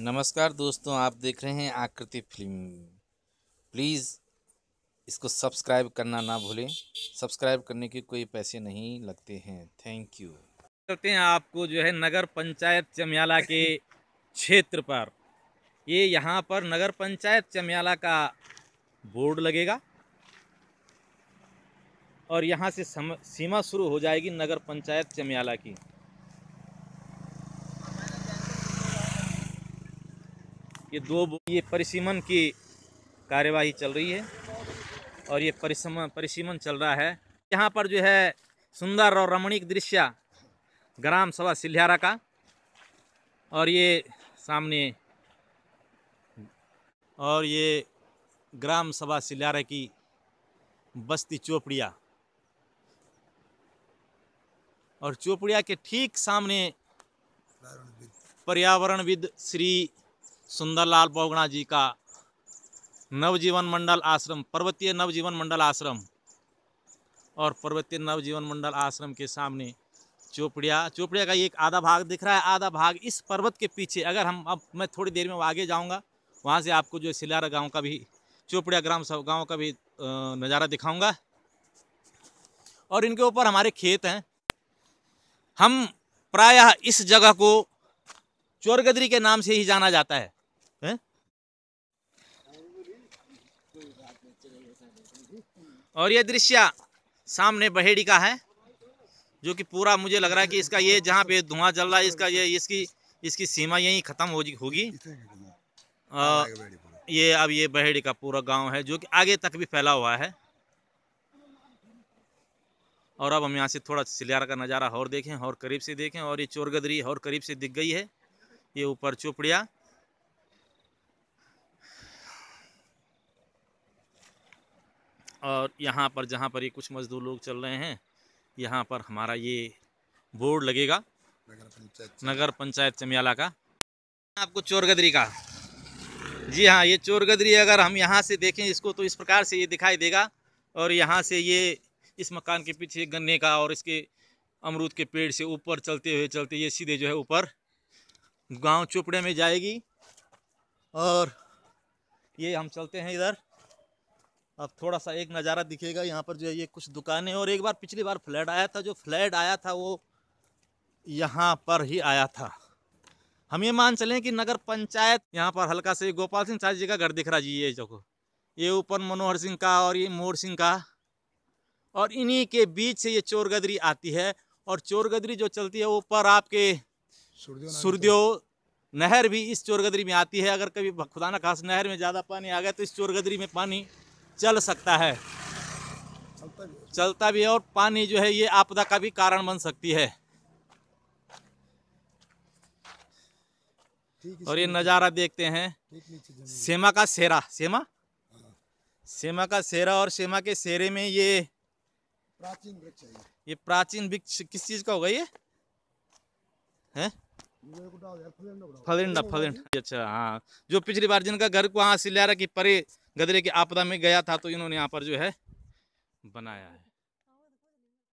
नमस्कार दोस्तों आप देख रहे हैं आकृति फिल्म प्लीज़ इसको सब्सक्राइब करना ना भूलें सब्सक्राइब करने के कोई पैसे नहीं लगते हैं थैंक यू करते हैं आपको जो है नगर पंचायत चमियाला के क्षेत्र पर ये यहाँ पर नगर पंचायत चमियाला का बोर्ड लगेगा और यहाँ से सम, सीमा शुरू हो जाएगी नगर पंचायत चमियाला की ये दो ये परिसीमन की कार्यवाही चल रही है और ये परिसम परिसीमन चल रहा है यहाँ पर जो है सुंदर और रमणीक दृश्य ग्राम सभा सिल्हारा का और ये सामने और ये ग्राम सभा सिल्हारा की बस्ती चोपड़िया और चोपड़िया के ठीक सामने पर्यावरणविद श्री सुंदरलाल बोगणा जी का नवजीवन मंडल आश्रम पर्वतीय नवजीवन मंडल आश्रम और पर्वतीय नवजीवन मंडल आश्रम के सामने चोपड़िया चोपड़िया का एक आधा भाग दिख रहा है आधा भाग इस पर्वत के पीछे अगर हम अब मैं थोड़ी देर में आगे जाऊंगा वहाँ से आपको जो सिलारा गांव का भी चोपड़िया ग्राम सब गाँव का भी नज़ारा दिखाऊंगा और इनके ऊपर हमारे खेत हैं हम प्रायः इस जगह को चोरगदरी के नाम से ही जाना जाता है और ये दृश्य सामने बहेड़ी का है जो कि पूरा मुझे लग रहा है कि इसका ये जहाँ पे धुआं जल रहा है इसका ये इसकी इसकी सीमा यहीं ख़त्म हो होगी ये अब ये बहेड़ी का पूरा गांव है जो कि आगे तक भी फैला हुआ है और अब हम यहाँ से थोड़ा सिलियारा का नज़ारा और देखें और करीब से देखें और ये चोरगदरी और करीब से दिख गई है ये ऊपर चोपड़िया और यहाँ पर जहाँ पर ये कुछ मज़दूर लोग चल रहे हैं यहाँ पर हमारा ये बोर्ड लगेगा नगर पंचायत चमियाला का आपको चोरगदरी का जी हाँ ये चोरगदरी अगर हम यहाँ से देखें इसको तो इस प्रकार से ये दिखाई देगा और यहाँ से ये इस मकान के पीछे गन्ने का और इसके अमरूद के पेड़ से ऊपर चलते हुए चलते ये सीधे जो है ऊपर गांव चोपड़े में जाएगी और ये हम चलते हैं इधर अब थोड़ा सा एक नज़ारा दिखेगा यहाँ पर जो है ये कुछ दुकानें और एक बार पिछली बार फ्लैट आया था जो फ्लैट आया था वो यहाँ पर ही आया था हम ये मान चलें कि नगर पंचायत यहाँ पर हल्का से गोपाल सिंह शाह जी का घर दिख रहा जी ये जो ये ऊपर मनोहर सिंह का और ये मोहर सिंह का और इन्हीं के बीच से ये चोरगदरी आती है और चोरगदरी जो चलती है ऊपर आपके सूर्यो नहर भी इस चोरगदरी में आती है अगर कभी खुदा न खास नहर में ज़्यादा पानी आ गया तो इस चोरगदरी में पानी चल सकता है चलता भी, चलता भी है और पानी जो है ये आपदा का भी कारण बन सकती है और ये नज़ारा देखते हैं सेमा का सेरा सेमा सेमा का सेरा और सेमा के सेरे में ये प्राचीन वृक्ष ये प्राचीन वृक्ष किस चीज़ का होगा ये है फलिंडा फलिंडा अच्छा हाँ जो पिछली बार जिनका घर को ले रहा की परे गदरे की आपदा में गया था तो इन्होंने यहाँ पर जो है बनाया है